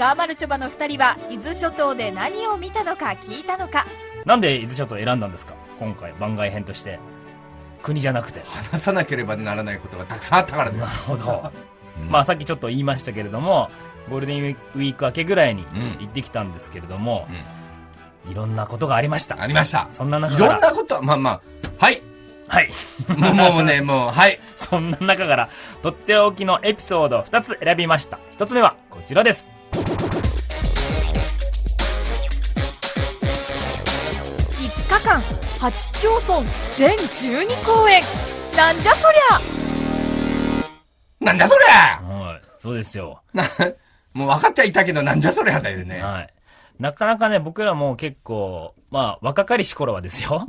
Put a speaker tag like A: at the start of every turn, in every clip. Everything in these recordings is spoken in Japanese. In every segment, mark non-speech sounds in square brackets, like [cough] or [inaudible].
A: ガーマルチョバの2人は伊豆諸島で何を見たのか聞いたのかなんで伊豆諸島選んだんですか今回番外編として国じゃなくて話さなければならないことがたくさんあったからですなるほど、うん、まあさっきちょっと言いましたけれどもゴールデンウィーク明けぐらいに行ってきたんですけれども、うん、いろんなことがありましたありましたそんな中いろんなことまあまあはいはい。もうもうね、もう、はい。[laughs] そんな中から、とっておきのエピソードを2つ選びました。1つ目はこちらです。8町村全12公演なんじゃそりゃ
B: なんじゃそりゃ
A: はいそうですよ [laughs] もう分かっちゃいたけどなんじゃそりゃだよねはいなかなかね、僕らも結構、まあ、若かりし頃はですよ。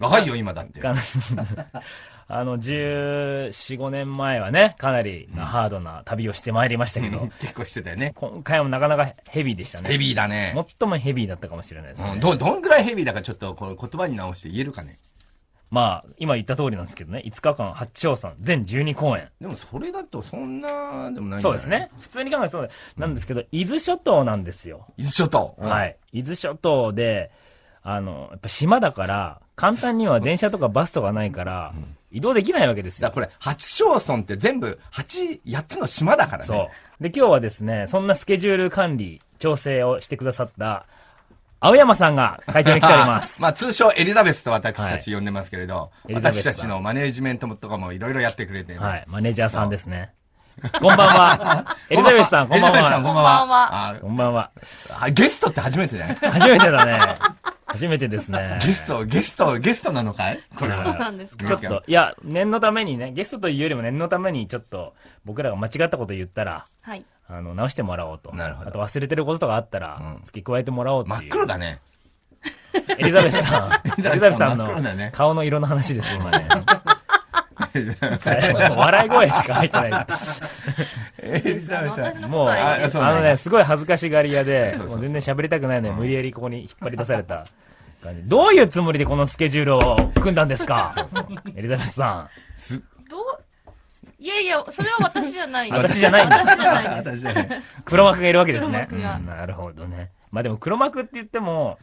A: 若いよ、今だって。[laughs] あの、14、5年前はね、かなりハードな旅をしてまいりましたけど。うん、結構してたよね。今回もなかなかヘビーでしたね。ヘビーだね。最もヘビーだったかもしれないですね。うん、ど、どんぐらいヘビーだかちょっとこの言葉に直して言えるかね。まあ、今言った通りなんですけどね、5日間八丁山、全12公演。
B: でもそれだとそんな、でもないそうですね。普通に考えそう
A: なんですけど、うん、伊豆諸島なんですよ。伊豆諸島、うん、はい。伊豆諸島で、あの、やっぱ島だから、簡単には電車とかバスとかないから、うん移動できないわけですよ。だからこれ、八町村って全部八、八つの島だからね。そう。で、今日はですね、そんなスケジュール管理、調整をしてくださった、青山さんが会長に来ております。
B: [laughs] まあ通称エリザベスと私たち呼んでますけれど、はい、私たちのマネージメントとかもいろいろやってくれて、ね、はい、マネージャーさんですね。こんばんは。[laughs] エリザベスさん、こんばんは。エリザベスさん、こんばんは。こ
A: んばんは。ゲストって初めてじゃない初めてだね。初めてですね。ゲスト、ゲスト、ゲストなのかいこれは。ゲストなんですかちょっと、いや、念のためにね、ゲストというよりも念のために、ちょっと、僕らが間違ったこと言ったら、はい。あの、直してもらおうと。なるほど。あと忘れてることとかあったら、付け加えてもらおうと。真っ黒だね。
B: エリザベスさん、[laughs] エリザベスさんの
A: 顔の色の話です、今ね。[laughs] 笑い声しか入ってない。[laughs] もうあのねすごい恥ずかしがり屋でもう全然喋りたくないのに無理やりここに引っ張り出された感じどういうつもりでこのスケジュールを組んだんですかエリザベスさんどう
B: いやいや、それは私じゃない。[laughs] 私じゃない。私じゃない。[laughs] 黒幕がいるわけですね。
A: なるほどね。まあでも黒幕って言っても、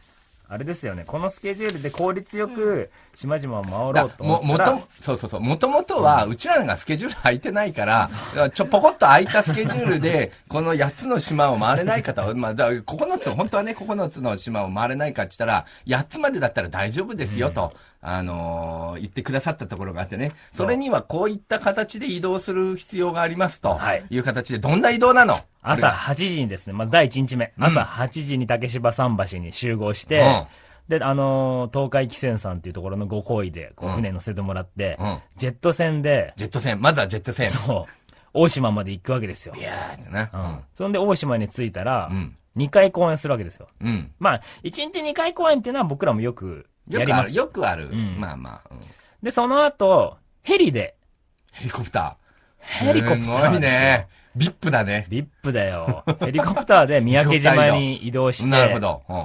A: あれですよね、このスケジュールで
B: 効率よく島々を回ろうと思ったら、ももとそうそうそう、もともとは、うちらがスケジュール空いてないから、ちょぽこっと空いたスケジュールで、[laughs] この8つの島を回れない方は、まあ、だ9つ、本当はね、9つの島を回れないかって言ったら、8つまでだったら大丈夫ですよと、うん、あのー、言ってくださったところがあってね、それにはこういった形で移動する必要がありますという形で、どんな移動なの、朝8時にですね、ま
A: ず第1日目、朝8時に竹芝桟橋に集合して、で、あのー東海汽船さんっていうところのご好意で、こう、船乗せてもらって、うんジェット船で、ジェット船、まずはジェット船。そう、大島まで行くわけですよいやーってな。うん。そんで大島に着いたらうん、2回公演するわけですよ。うん。まあ、1日2回公演っていうのは僕らもよくやります。よくある。んまあまあ。で、その後、ヘリで、ヘリコプター。ヘリコプターすごいね。ビップだね。ビップだよ。ヘリコプターで三宅島に移動して。[laughs] なるほど、う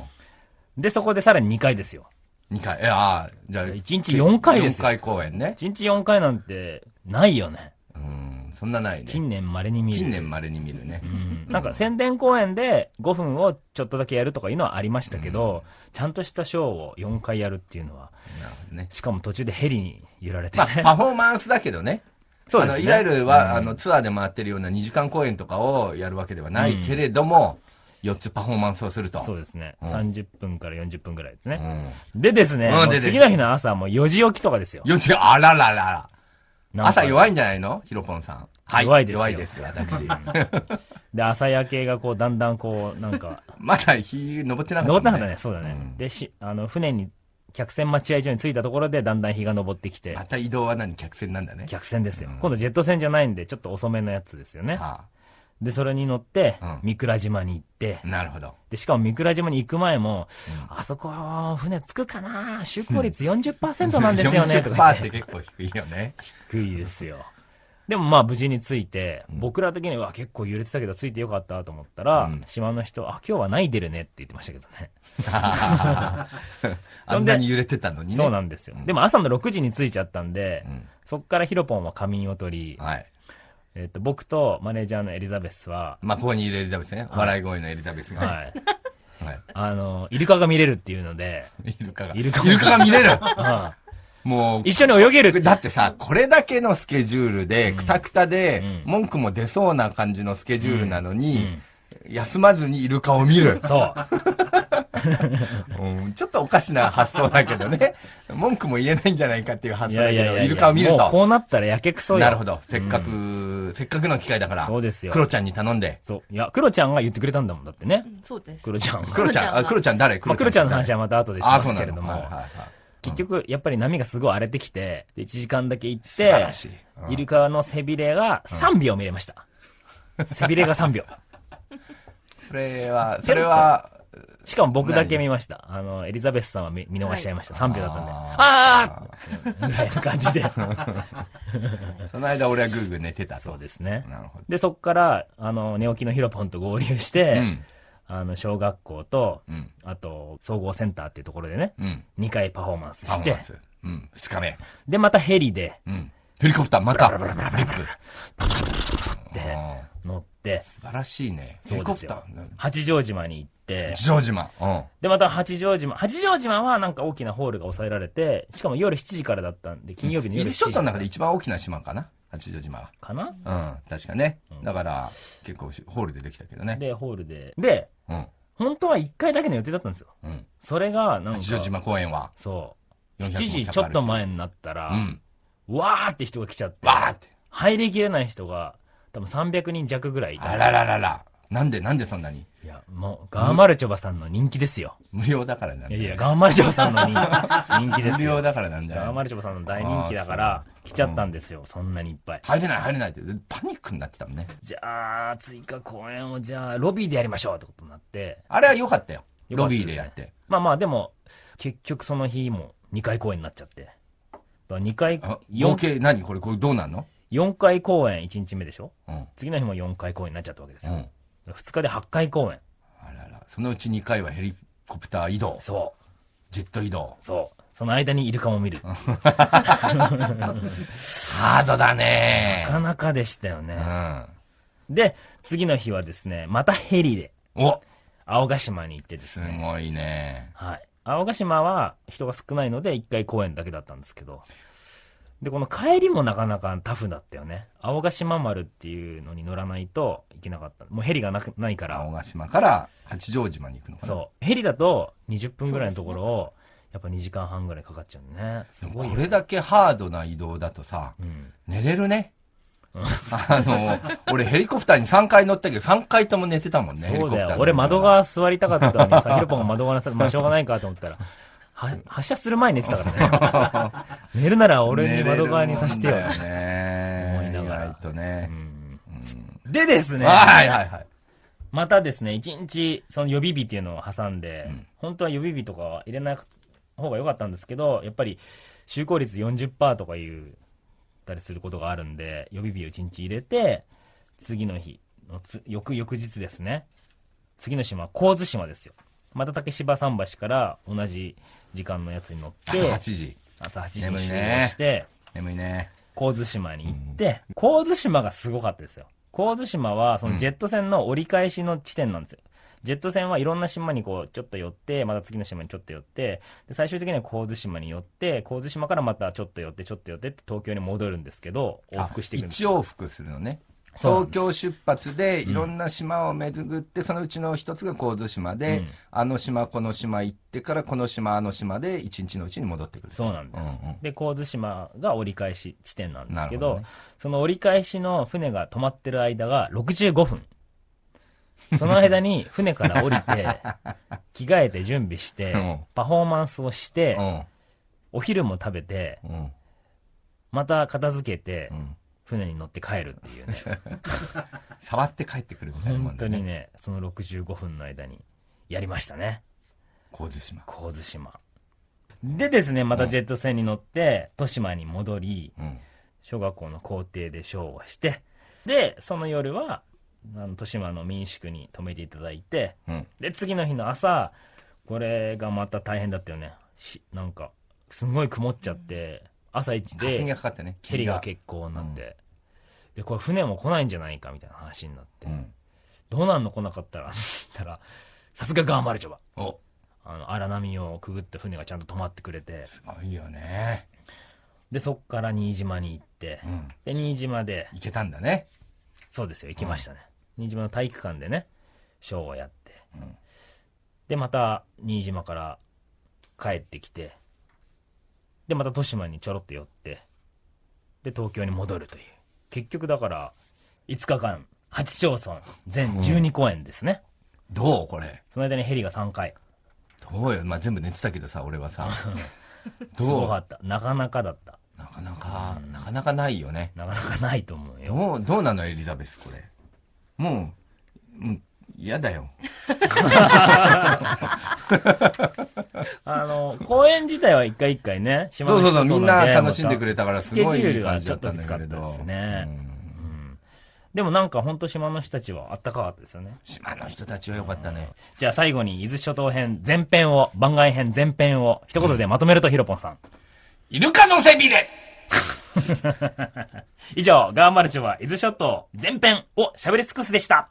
A: ん。で、そこでさらに2回ですよ。2回。え、ああ、じゃあ。1日4回ですよ。4回公演ね。1日4回なんて、ないよね。うん、そんなないね。近年稀に見る。近年稀に見るね。うん。なんか宣伝公演で5分をちょっとだけやるとかいうのはありましたけど、うん、ちゃんとしたショーを4回やるっていうのは。なるほどね。しかも途中でヘリに揺られて、ね、
B: まあ、パフォーマンスだけどね。そうですね、いわゆるは、うん、あのツアーで回ってるような2時間公演とかをやるわけではないけれども、うん、4つパフォーマンスをすると。そうですね。うん、30分から40分ぐらいですね。うん、でですね、うん、次の日の
A: 朝も4時起きとかですよ。4時、あらららら。朝弱いんじゃないのヒロポンさん。はい、弱いです弱いです、私。[laughs] で、朝焼けがこう、だんだんこう、なんか。[laughs] まだ日、登ってなかった、ね。登ってなかったね、そうだね。でし、あの、船に客船待合所に着いたところでだんだん日が昇ってきて。また移動は何客船なんだね。客船ですよ。うん、今度ジェット船じゃないんで、ちょっと遅めのやつですよね。はあ、で、それに乗って、うん、三倉島に行って。なるほど。で、しかも三倉島に行く前も、うん、あそこ、船着くかな出港率40%なんですよね。うん、40%って結構低いよね。低いですよ。でもまあ無事に着いて、僕ら的には結構揺れてたけど着いてよかったと思ったら、うん、島の人、あ、今日はないでるねって言ってましたけどね。[laughs] あんなに揺れてたのにね。そうなんですよ。うん、でも朝の6時に着いちゃったんで、うん、そこからヒロポンは仮眠を取り、はい、えっ、ー、と、僕とマネージャーのエリザベスは、まあここにいるエリザベスね、笑い声のエリザベスが。はいはい、あの、イルカが見れるっていうので、[laughs] イルカが。イルカが見れる、う [laughs] ん
B: もう。一緒に泳げるだってさ、これだけのスケジュールで、くたくたで、文句も出そうな感じのスケジュールなのに、休まずにイルカを見る。そう。[laughs] うん、ちょっとおかしな発想だけどね。文句も言えないんじゃないかっていう発想だけど、イルカを見ると。こうなったらやけくそよ。なるほど。せっか
A: く、せっかくの機会だから。そうですよ。クロちゃんに頼んで。そう。いや、クロちゃんが言ってくれたんだもん、だってね。
B: うん、そうです。クロちゃん。クロちゃん、あ、クロちゃん誰クロちゃん。の話
A: はまた後でしますけれども。あ、そうなはいはいはい結局、やっぱり波がすごい荒れてきて、で1時間だけ行って、イルカの背びれが3秒見れました。背びれが3秒。
B: [laughs] それは、[laughs] それは、
A: しかも僕だけ見ました。あの、エリザベスさんは見見逃しちゃいました。はい、3秒だったんで。ああぐらいの感じで。[laughs]
B: その間俺はグーグー寝てたと。そうですね。なるほ
A: ど。で、そっから、あの、寝起きのヒロポンと合流して、うん、あの、小学校と、うん、あと、総合センターっていうところでね、うん、2回パフォーマンスして、うん、2日目。で、またヘリで、うん、ヘリコプターまた、ブラブラブラブラブラブラって乗って、素晴らしいね。ヘリコプター八丈島に行って、八
B: 丈島。うん、
A: で、また八丈島、八丈島はなんか大きなホールが抑えられて、しかも夜7時からだったんで、金曜日の夜7時。伊豆諸島の中
B: で一番大きな島かな八丈島かなうん、確かね。だから、結構ホールでできたけどね。で、ホールで。で、うん。本当は1回だけの予定だったんですよ。うん。それが、なんか、八丈島公園は。そう。7時ちょっと前
A: になったら、うん。わーって人が来ちゃって、わーって。入りきれない人が、多分300人弱ぐらいいたあらららら。
B: なんでなんでそんなに
A: いや、もう、ガーマルチョバさんの人気ですよ。無料だからなんだ、いやいや、ガーマルチョバさんの人 [laughs] 人気です無料よ。だからなんだガーマルチョバさんの大人気だから、来ちゃったんですよ、そんなにいっぱい。入れない入れないってパニックになってたもんねじゃあ、追加公演を、じゃあ、ロビーでやりましょうってことになって。あれは良かったよロビーでやってまあまあ、でも、結局その日も2回公演になっちゃって。2回余4計何これこれどうなんの回公演1日目でしょうん次の日も4回公演になっちゃったわけですうよ。ん2日で8回公演。あらら。そのうち2回はヘリコプター移動。そう。ジェット移動。そう。その間にイルカも見る。[laughs] ハード
B: だね。
A: なかなかでしたよね。うん、で、次の日はですね、またヘリで。お青ヶ島に行ってですね。すごいね。はい。青ヶ島は人が少ないので、1回公演だけだったんですけど。で、この帰りもなかなかタフだったよね。青ヶ島丸っていうのに乗らないといけなかった。もうヘリがなくないから。青ヶ島から八丈島に行くのかな。そう。ヘリだと20分ぐらいのところを、やっぱ2時間半ぐらいかかっちゃうね。すごい、ね、これ
B: だけハードな移動だとさ、うん、寝れるね。[laughs] あの、俺ヘリコプターに3回乗ったけど、3回とも寝てたもんね。そうだよ。俺窓側座りたかったのにさ、ヒロポンが窓側に座る、まあしょうがないかと思
A: ったら、は発射する前に寝てたからね。[laughs] 寝るなら俺に窓側にさしてよ。
B: ね、思いながら。とね、でですね。はいはいはい。
A: またですね、一日、その予備日っていうのを挟んで、うん、本当は予備日とかは入れない方が良かったんですけど、やっぱり、就効率40%とかいうたりすることがあるんで、予備日を一日入れて、次の日のつ、翌日ですね。次の島、神津島ですよ。また竹芝桟橋から同じ時間のやつに乗って朝8時朝8時に集合して眠いね神津島に行って、うん、神津島がすごかったですよ神津島はそのジェット船の折り返しの地点なんですよ、うん、ジェット船はいろんな島にこうちょっと寄ってまた次の島にちょっと寄ってで最終的には神津島に寄って神津島からまたちょっと寄ってちょっと寄ってって東京に戻るんですけど往復していくんです一
B: 往復するのね東京出発でいろんな島を巡って、うん、そのうちの一つが神津島で、うん、あの島この島行ってからこの島あの島で一日のうちに戻ってくるそうなんです、うんうん、で神津
A: 島が折り返し地点なんですけど、ね、その折り返しの船が止まってる間が65分その間に船から降りて [laughs] 着替えて準備して、パフォーマンスをして、お昼も食べて、また片付けて、船に乗って帰るっていうね [laughs] 触って帰ってくるみたいなもん、ね、本当にねその65分の間にやりましたね神津島神津島でですねまたジェット船に乗って、うん、豊島に戻り、うん、小学校の校庭でショーをしてでその夜はあの豊島の民宿に泊めていただいて、うん、で次の日の朝これがまた大変だったよねしなんかすごい曇っちゃって、朝一でがかかってねが欠航になって、でこれ船も来ないんじゃないかみたいな話になって、どうなんの来なかったら [laughs] ったらさすがガーマルチョバあの荒波をくぐった船がちゃんと止まってくれてすごいよねでそっから新島に行って、うん、で新島で行けたんだねそうですよ行きましたね、うん、新島の体育館でねショーをやって、うん、でまた新島から帰ってきてで、また豊島にちょろっと寄って、で、東京に戻るという。結局だから、5日間、8町村、全12公演ですね。うん、どうこれ。その間にヘリが3回。どうよ。まあ、全部寝てたけどさ、俺はさ。
B: ど [laughs] うすごかった。なかなかだった。なかなか、うん、なかなかないよね。なかなかないと思うよ。どう、どうなの、エリザベス、これ。もう、うん、嫌だよ。[laughs] あの、公演自体は一
A: 回一回ね、島のそうそうそう、みんな楽しんでくれたからすごいいい感じだったんだけれど。ですね。でもなんか本当島の人たちはあったかかったですよね。島の人たちはよかったね。じゃあ最後に伊豆諸島編前編を、番外編前編を、一言でまとめるとヒロポンさん。イルカの背びれ [laughs] 以上、ガーマルチは伊豆諸島前編を喋り尽くすでした。